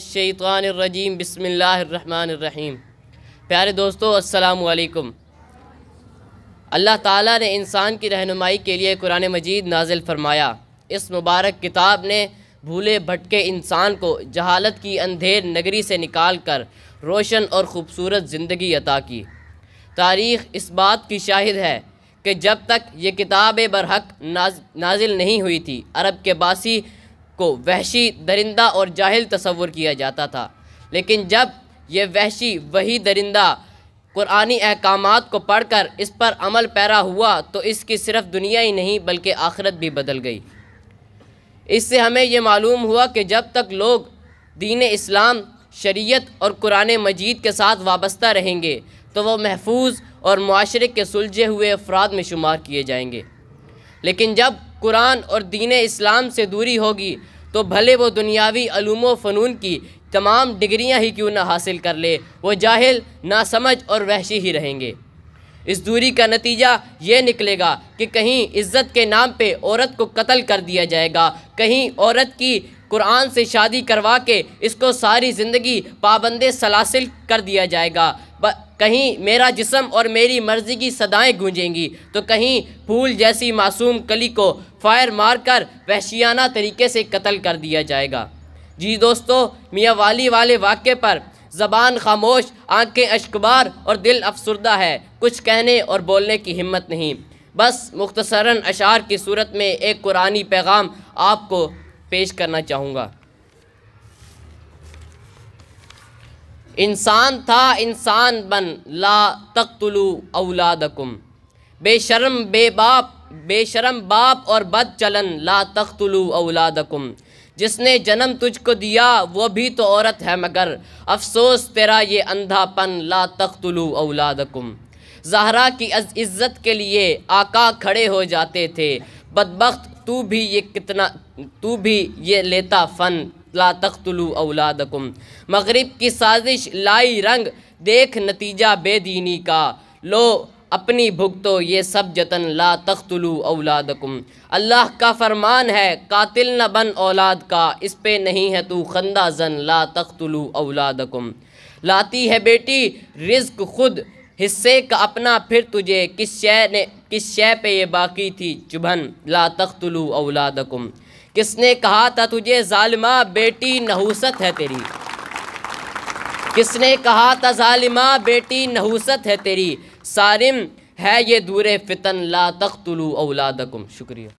शैतानरजीम बसमीम प्यारे दोस्तों अस्सलाम अल्लाह ताली ने इंसान की रहनुमाई के लिए कुरान मजीद नाजिल फ़रमाया इस मुबारक किताब ने भूले भटके इंसान को जहालत की अंधेर नगरी से निकाल कर रोशन और ख़ूबसूरत ज़िंदगी अता की तारीख़ इस बात की शाहिद है कि जब तक ये किताब बरहक नाज, नाजिल नहीं हुई थी अरब के बासी को वहशी दरिंदा और जाहिल तस्वुर किया जाता था लेकिन जब यह वहशी वही दरिंदा कुरानी अहकाम को पढ़कर इस पर अमल पैरा हुआ तो इसकी सिर्फ दुनिया ही नहीं बल्कि आखरत भी बदल गई इससे हमें यह मालूम हुआ कि जब तक लोग दीन इस्लाम शरीयत और कुरान मजीद के साथ वाबस्ता रहेंगे तो वह महफूज और माशरे के सुलझे हुए अफराद में शुमार किए जाएंगे लेकिन जब कुरान और दीन इस्लाम से दूरी होगी तो भले वो दुनियावी व फ़नून की तमाम डिग्रियां ही क्यों ना हासिल कर ले वो जाहिल नासमझ और वहशी ही रहेंगे इस दूरी का नतीजा ये निकलेगा कि कहीं इज़्ज़त के नाम पे औरत को कत्ल कर दिया जाएगा कहीं औरत की कुरान से शादी करवा के इसको सारी ज़िंदगी पाबंद सलासिल कर दिया जाएगा कहीं मेरा जिसम और मेरी मर्ज़ी की सदाएं गूंजेंगी तो कहीं फूल जैसी मासूम कली को फायर मार कर वहशियाना तरीके से कत्ल कर दिया जाएगा जी दोस्तों मियाँ वाली वाले वाक़े पर ज़बान खामोश आंखें अशकबार और दिल अफसरदा है कुछ कहने और बोलने की हिम्मत नहीं बस मुख्तसरा अशार की सूरत में एक कुरानी पैगाम आपको पेश करना चाहूँगा इंसान था इंसान बन ला तख्तलु औलादकुम बेशरम बेबाप बेशरम बाप और बद चलन ला तख्तलु औलादकुम जिसने जन्म तुझको दिया वो भी तो औरत है मगर अफसोस तेरा ये अंधापन ला तख्तलु औलादकुम जहरा की इज्जत के लिए आका खड़े हो जाते थे बदबख्त तू भी ये कितना तू भी ये लेता फ़न ला तख्तलु औलादकुम मगरिब की साजिश लाई रंग देख नतीजा बेदीनी का लो अपनी भुगतो ये सब जतन ला तख्तलु औलादकुम अल्लाह का फरमान है कातिल न बन औलाद का इस पे नहीं है तू खंदा जन ला तख्तलु औलादकुम लाती है बेटी रिज्क खुद हिस्से का अपना फिर तुझे किस शय ने किस शय पे ये बाकी थी चुभन ला तख्तलु औलादकुम किसने कहा था तुझे ालिमा बेटी नहूसत है तेरी किसने कहा था ालिमा बेटी नहूसत है तेरी सारिम है ये दूर फितन ला तख्तलू औलादकुम शुक्रिया